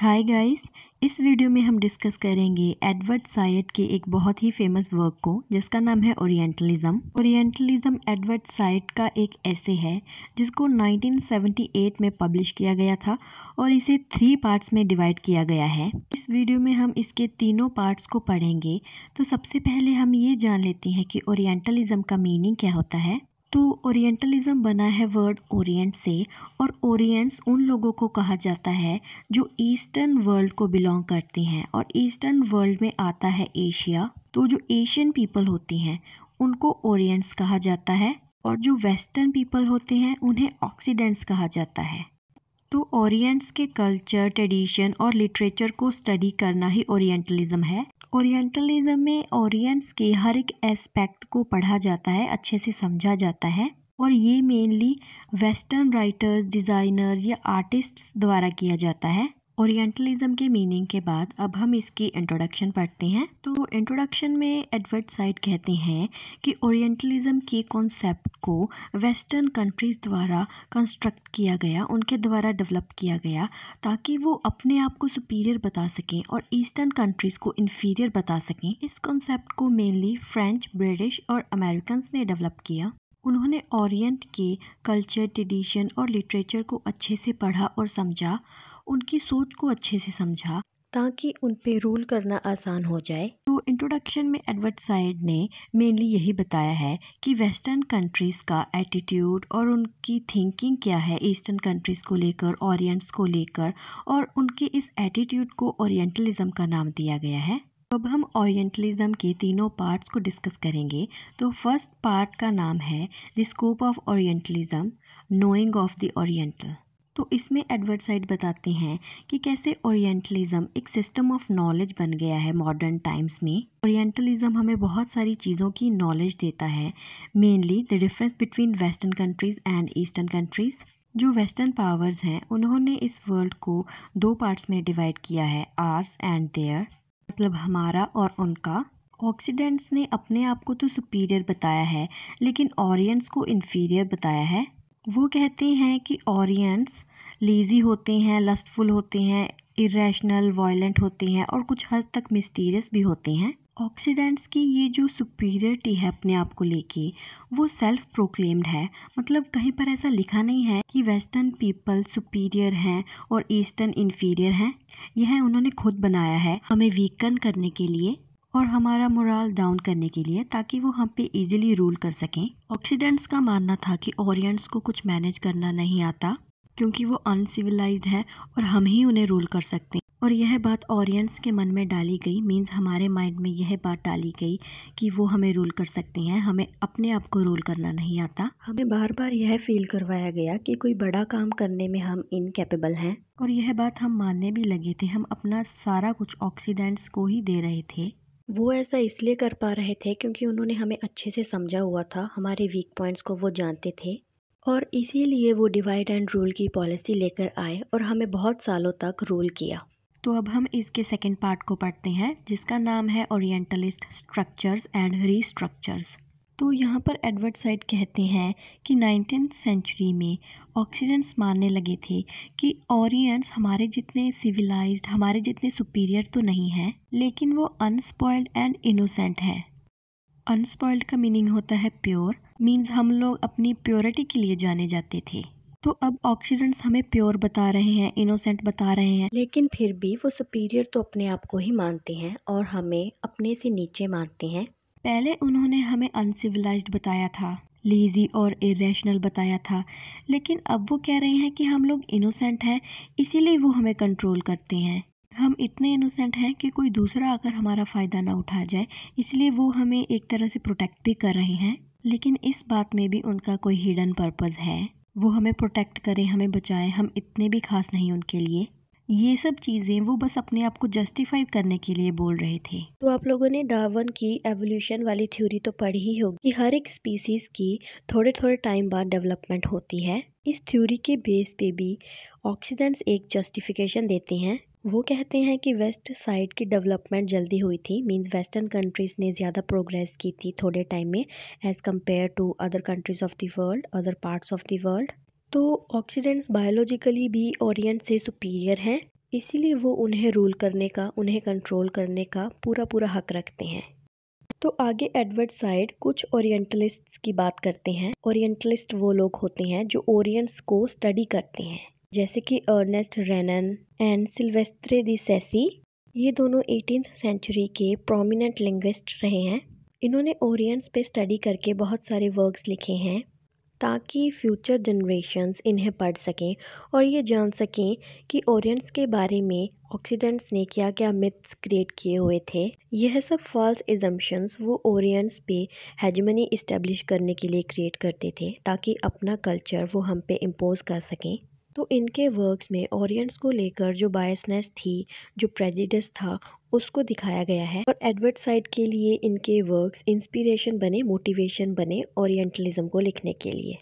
hi guys इस video में हम डिस्कस करेंगे एडवर्ड साइड के एक बहुत ही फेमस वर्क को जिसका नाम है ओरिएंटलिज्म ओरिएंटलिज्म एडवर्ड साइड का एक ऐसे है जिसको 1978 में पब्लिश किया गया था और इसे थ्री पार्ट्स में डिवाइड किया गया है इस वीडियो में हम इसके तीनों पार्ट्स को पढ़ेंगे तो सबसे पहले हम ये जान लेते हैं कि ओरिएंटलिज्म का मीनिंग क्या होता है तो ओरिएंटलिज़्म बना है वर्ड ओरिएंट से और ओरिएंट्स उन लोगों को कहा जाता है जो ईस्टर्न वर्ल्ड को बिलोंग करती हैं और ईस्टर्न वर्ल्ड में आता है एशिया तो जो एशियन पीपल होती हैं उनको ओरिएंट्स कहा जाता है और जो वेस्टर्न पीपल होते हैं उन्हें ऑक्सीडेंट्स कहा जाता है तो ओरिएंट्स के कल्चर ट्रेडिशन और लिटरेचर को स्टडी करना ही ओरिएंटलिज़्म है ओरिएंटलिज्म में ओरियंट्स के हर एक एस्पेक्ट को पढ़ा जाता है अच्छे से समझा जाता है और ये मेनली वेस्टर्न राइटर्स डिज़ाइनर्स या आर्टिस्ट्स द्वारा किया जाता है ओरिएंटलिज्म के मीनिंग के बाद अब हम इसकी इंट्रोडक्शन पढ़ते हैं तो इंट्रोडक्शन में एडवर्ड साइड कहते हैं कि ओरिएंटलिज्म के कॉन्सेप्ट को वेस्टर्न कंट्रीज़ द्वारा कंस्ट्रक्ट किया गया उनके द्वारा डेवलप किया गया ताकि वो अपने आप को सुपीरियर बता सकें और ईस्टर्न कंट्रीज़ को इन्फीरियर बता सकें इस कॉन्सेप्ट को मेनली फ्रेंच ब्रिटिश और अमेरिकन ने डेवलप किया उन्होंने ओरिएंट के कल्चर ट्रेडिशन और लिटरेचर को अच्छे से पढ़ा और समझा उनकी सोच को अच्छे से समझा ताकि उन पे रूल करना आसान हो जाए तो इंट्रोडक्शन में एडवर्ड साइड ने मेनली यही बताया है कि वेस्टर्न कंट्रीज़ का एटीट्यूड और उनकी थिंकिंग क्या है ईस्टर्न कंट्रीज़ को लेकर ओरिएंट्स को लेकर और उनके इस एटीट्यूड को ओरिएंटलिज़्म का नाम दिया गया है अब हम ओरिएंटलिज्म के तीनों पार्ट्स को डिस्कस करेंगे तो फर्स्ट पार्ट का नाम है the scope of orientalism knowing of the oriental तो इसमें एडवर्ड साइड बताते हैं कि कैसे ओरिएंटलिज़्म एक सिस्टम ऑफ नॉलेज बन गया है मॉडर्न टाइम्स में ओरिएंटलिज़्म हमें बहुत सारी चीज़ों की नॉलेज देता है mainly the difference between western countries and eastern countries जो वेस्टर्न पावर्स हैं उन्होंने इस वर्ल्ड को दो पार्ट्स में डिवाइड किया है आर्स एंड देयर मतलब हमारा और उनका ऑक्सीडेंट्स ने अपने आप को तो सुपीरियर बताया है लेकिन ऑरियंट्स को इन्फीरियर बताया है वो कहते हैं कि ऑरियंट्स लेज़ी होते हैं लस्टफुल होते हैं इरेशनल वायलेंट होते हैं और कुछ हद तक मिस्टीरियस भी होते हैं ऑक्सीडेंट्स की ये जो सुपीरियरिटी है अपने आप को लेके वो सेल्फ प्रोक्लेम्ड है मतलब कहीं पर ऐसा लिखा नहीं है कि वेस्टर्न पीपल सुपीरियर हैं और ईस्टर्न इन्फीरियर हैं यह उन्होंने खुद बनाया है हमें वीकन करने के लिए और हमारा मोराल डाउन करने के लिए ताकि वो हम पे इजीली रूल कर सकें ऑक्सीडेंट्स का मानना था कि ओरियंट्स को कुछ मैनेज करना नहीं आता क्योंकि वो अनसिविलाइज हैं और हम ही उन्हें रूल कर सकते हैं और यह बात ऑरियंट्स के मन में डाली गई मींस हमारे माइंड में यह बात डाली गई कि वो हमें रूल कर सकते हैं हमें अपने आप को रूल करना नहीं आता हमें बार बार यह फील करवाया गया कि कोई बड़ा काम करने में हम इनकेपेबल हैं और यह बात हम मानने भी लगे थे हम अपना सारा कुछ ऑक्सीडेंट्स को ही दे रहे थे वो ऐसा इसलिए कर पा रहे थे क्योंकि उन्होंने हमें अच्छे से समझा हुआ था हमारे वीक पॉइंट्स को वो जानते थे और इसीलिए वो डिवाइड एंड रूल की पॉलिसी लेकर आए और हमें बहुत सालों तक रूल किया तो अब हम इसके सेकेंड पार्ट को पढ़ते हैं जिसका नाम है ओरिएंटलिस्ट स्ट्रक्चर्स एंड रीस्ट्रक्चर्स तो यहाँ पर एडवर्ड साइड कहते हैं कि नाइनटीन सेंचुरी में ऑक्सीडेंट्स मानने लगे थे कि ओरियंट्स हमारे जितने सिविलाइज्ड हमारे जितने सुपीरियर तो नहीं हैं लेकिन वो अनस्पॉयल्ड एंड इनोसेंट हैं अनस्पॉइल्ड का मीनिंग होता है प्योर मीन्स हम लोग अपनी प्योरिटी के लिए जाने जाते थे तो अब ऑक्सीडेंट्स हमें प्योर बता रहे हैं इनोसेंट बता रहे हैं लेकिन फिर भी वो सुपीरियर तो अपने आप को ही मानते हैं और हमें अपने से नीचे मानते हैं पहले उन्होंने हमें अनसिविलाइज बताया था लेज़ी और इरेशनल बताया था लेकिन अब वो कह रहे हैं कि हम लोग इनोसेंट हैं इसीलिए वो हमें कंट्रोल करते हैं हम इतने इनोसेंट हैं कि कोई दूसरा आकर हमारा फ़ायदा ना उठा जाए इसलिए वो हमें एक तरह से प्रोटेक्ट भी कर रहे हैं लेकिन इस बात में भी उनका कोई हिडन पर्पज़ है वो हमें प्रोटेक्ट करें हमें बचाएं हम इतने भी खास नहीं उनके लिए ये सब चीज़ें वो बस अपने आप को जस्टिफाई करने के लिए बोल रहे थे तो आप लोगों ने डार्वन की एवोल्यूशन वाली थ्योरी तो पढ़ी ही होगी कि हर एक स्पीसीज़ की थोड़े थोड़े टाइम बाद डेवलपमेंट होती है इस थ्योरी के बेस पे भी ऑक्सीडेंट्स एक जस्टिफिकेशन देते हैं वो कहते हैं कि वेस्ट साइड की डेवलपमेंट जल्दी हुई थी मींस वेस्टर्न कंट्रीज़ ने ज़्यादा प्रोग्रेस की थी थोड़े टाइम में as compare to other countries of the world other parts of the world तो ऑक्सीडेंट्स बायोलॉजिकली भी ओरिएंट से सुपीरियर हैं इसीलिए वो उन्हें रूल करने का उन्हें कंट्रोल करने का पूरा पूरा हक रखते हैं तो आगे एडवर्ड साइड कुछ ओरिएंटलिस्ट्स की बात करते हैं ओरिएंटलिस्ट वो लोग होते हैं जो ओरिएंट्स को स्टडी करते हैं जैसे कि Ernest Renan and Silvestre de Sacy ये दोनों एटीन सेंचुरी के प्रोमिनेंट लिंग्विस्ट रहे हैं इन्होंने ओरियंट्स पे स्टडी करके बहुत सारे वर्क्स लिखे हैं ताकि फ्यूचर जनरेशन्स इन्हें पढ़ सकें और ये जान सकें कि ओरियंट्स के बारे में ऑक्सीडेंट्स ने क्या क्या मिथ्स क्रिएट किए हुए थे यह सब फॉल्स एजम्पन्स वो ओरियंट्स पे हेजमनी इस्टेब्लिश करने के लिए क्रिएट करते थे ताकि अपना कल्चर वो हम पे इम्पोज कर सकें तो इनके वर्क्स में ओरियंट्स को लेकर जो बायसनेस थी जो प्रेजिडस था उसको दिखाया गया है और एडवर्ड साइड के लिए इनके वर्क्स इंस्पिरेशन बने मोटिवेशन बने ओरिएंटलिज्म को लिखने के लिए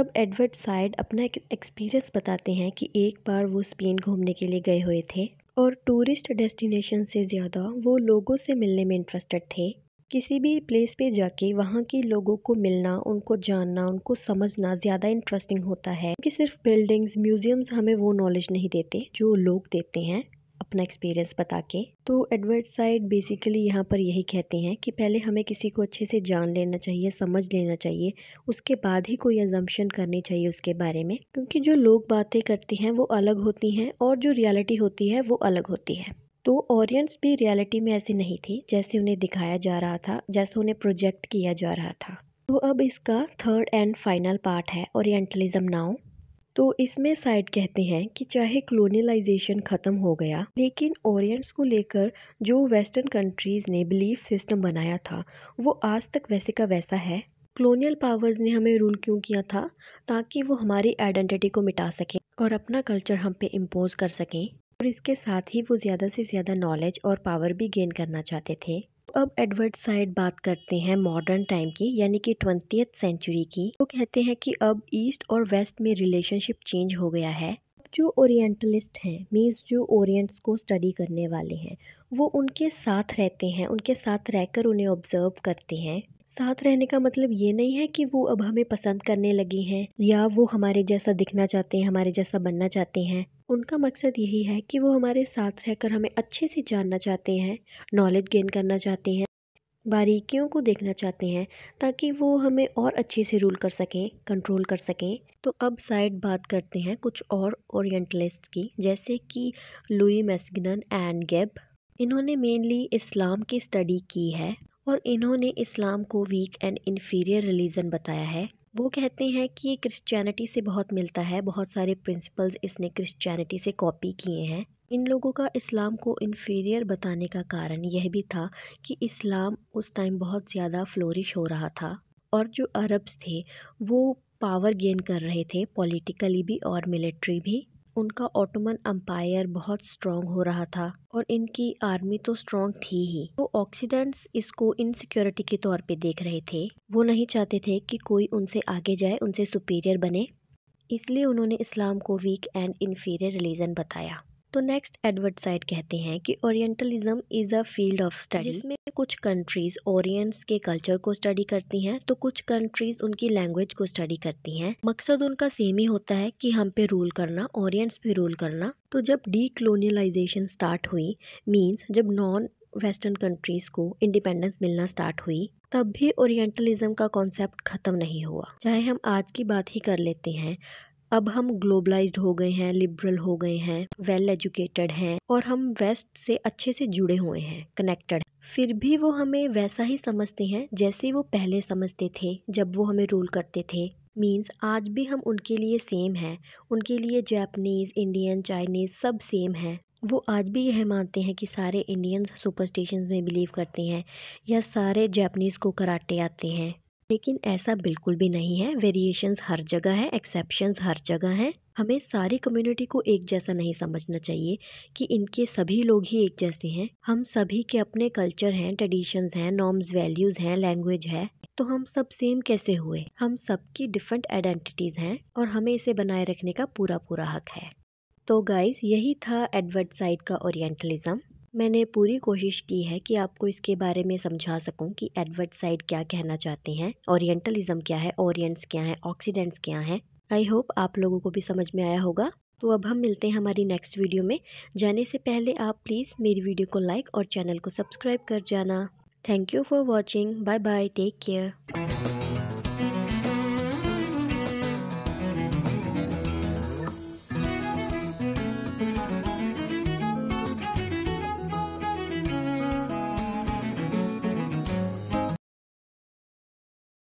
अब एडवर्ड साइड अपना एक एक्सपीरियंस बताते हैं कि एक बार वो स्पेन घूमने के लिए गए हुए थे और टूरिस्ट डेस्टिनेशन से ज़्यादा वो लोगों से मिलने में इंटरेस्टेड थे किसी भी प्लेस पे जाके वहाँ के लोगों को मिलना उनको जानना उनको समझना ज़्यादा इंटरेस्टिंग होता है क्योंकि सिर्फ बिल्डिंग्स म्यूज़ियम्स हमें वो नॉलेज नहीं देते जो लोग देते हैं अपना एक्सपीरियंस बता के तो एडवर्ड साइड बेसिकली यहाँ पर यही कहते हैं कि पहले हमें किसी को अच्छे से जान लेना चाहिए समझ लेना चाहिए उसके बाद ही कोई एजम्पन करनी चाहिए उसके बारे में क्योंकि जो लोग बातें करते हैं वो अलग होती हैं और जो रियलिटी होती है वो अलग होती है तो ऑरियंस भी रियलिटी में ऐसे नहीं थे जैसे उन्हें दिखाया जा रहा था जैसे उन्हें प्रोजेक्ट किया जा रहा था तो अब इसका थर्ड एंड फाइनल पार्ट है ओरिएंटलिज्म नाउ तो इसमें साइड कहते हैं कि चाहे क्लोनियलाइजेशन ख़त्म हो गया लेकिन ओरिएंट्स को लेकर जो वेस्टर्न कंट्रीज़ ने बिलीफ सिस्टम बनाया था वो आज तक वैसे का वैसा है क्लोनियल पावर्स ने हमें रूल क्यों किया था ताकि वो हमारी आइडेंटिटी को मिटा सकें और अपना कल्चर हम पे इम्पोज कर सकें और इसके साथ ही वो ज़्यादा से ज़्यादा नॉलेज और पावर भी गेन करना चाहते थे अब एडवर्ड साइड बात करते हैं मॉडर्न टाइम की यानी कि ट्वेंटी सेंचुरी की वो कहते हैं कि अब ईस्ट और वेस्ट में रिलेशनशिप चेंज हो गया है जो ओरिएंटलिस्ट हैं मीन्स जो ओरिएंट्स को स्टडी करने वाले हैं वो उनके साथ रहते हैं उनके साथ रहकर उन्हें ऑब्ज़र्व करते हैं साथ रहने का मतलब ये नहीं है कि वो अब हमें पसंद करने लगी हैं या वो हमारे जैसा दिखना चाहते हैं हमारे जैसा बनना चाहते हैं उनका मकसद यही है कि वो हमारे साथ रहकर हमें अच्छे से जानना चाहते हैं नॉलेज गेन करना चाहते हैं बारीकियों को देखना चाहते हैं ताकि वो हमें और अच्छे से रूल कर सकें कंट्रोल कर सकें तो अब साइड बात करते हैं कुछ और ओरिएंटलिस्ट की जैसे कि लुई मैसगनन एंड गेब इन्होंने मेनली इस्लाम की स्टडी की है और इन्होंने इस्लाम को वीक एंड इन्फीरियर रिलीजन बताया है वो कहते हैं कि ये क्रिश्चियनिटी से बहुत मिलता है बहुत सारे प्रिंसिपल्स इसने क्रिश्चियनिटी से कॉपी किए हैं इन लोगों का इस्लाम को इन्फीरियर बताने का कारण यह भी था कि इस्लाम उस टाइम बहुत ज़्यादा फ्लोरिश हो रहा था और जो अरब्स थे वो पावर गेन कर रहे थे पॉलिटिकली भी और मिलिट्री भी उनका ऑटोमन अम्पायर बहुत स्ट्रांग हो रहा था और इनकी आर्मी तो स्ट्रांग थी ही तो ऑक्सीडेंट्स इसको इनसिक्योरिटी के तौर पे देख रहे थे वो नहीं चाहते थे कि कोई उनसे आगे जाए उनसे सुपीरियर बने इसलिए उन्होंने इस्लाम को वीक एंड इन्फीरियर रिलीजन बताया तो नेक्स्ट एडवर्ड साइड कहते हैं कि Orientalism is a field of study जिसमें कुछ कंट्रीज़ ओरियंट्स के कल्चर को स्टडी करती हैं तो कुछ कंट्रीज़ उनकी लैंग्वेज को स्टडी करती हैं मकसद उनका सेम ही होता है कि हम पे रूल करना ओरियंट्स पे रूल करना तो जब डीकोलोनियलाइजेशन स्टार्ट हुई मीन्स जब नॉन वेस्टर्न कंट्रीज़ को इंडिपेंडेंस मिलना स्टार्ट हुई तब भी ओरिएंटलिज्म का कॉन्सेप्ट ख़त्म नहीं हुआ चाहे हम आज की बात ही कर लेते हैं अब हम ग्लोबलाइज्ड हो गए हैं लिबरल हो गए हैं वेल एजुकेटेड हैं और हम वेस्ट से अच्छे से जुड़े हुए हैं कनेक्टेड फिर भी वो हमें वैसा ही समझते हैं जैसे वो पहले समझते थे जब वो हमें रूल करते थे मीन्स आज भी हम उनके लिए सेम हैं उनके लिए जापनीज़ इंडियन चाइनीज़ सब सेम हैं वो आज भी यह मानते हैं कि सारे इंडियंस सुपरस्टिशंस में बिलीव करते हैं या सारे जापनीज़ को कराटे आते हैं लेकिन ऐसा बिल्कुल भी नहीं है वेरिएशंस हर जगह है एक्सेप्शंस हर जगह हैं हमें सारी कम्युनिटी को एक जैसा नहीं समझना चाहिए कि इनके सभी लोग ही एक जैसे हैं हम सभी के अपने कल्चर हैं ट्रेडिशंस हैं नॉर्म्स वैल्यूज़ हैं लैंग्वेज है तो हम सब सेम कैसे हुए हम सबकी डिफरेंट आइडेंटिटीज़ हैं और हमें इसे बनाए रखने का पूरा पूरा हक है तो गाइज़ यही था एडवर्ड साइड का ओरिएंटलिज्म मैंने पूरी कोशिश की है कि आपको इसके बारे में समझा सकूं कि एडवर्ड साइड क्या कहना चाहते हैं ओरिएंटलिज्म क्या है ओरियंट्स क्या है ऑक्सीडेंट्स क्या हैं आई होप आप लोगों को भी समझ में आया होगा तो अब हम मिलते हैं हमारी नेक्स्ट वीडियो में जाने से पहले आप प्लीज़ मेरी वीडियो को लाइक और चैनल को सब्सक्राइब कर जाना thank you for watching bye bye take care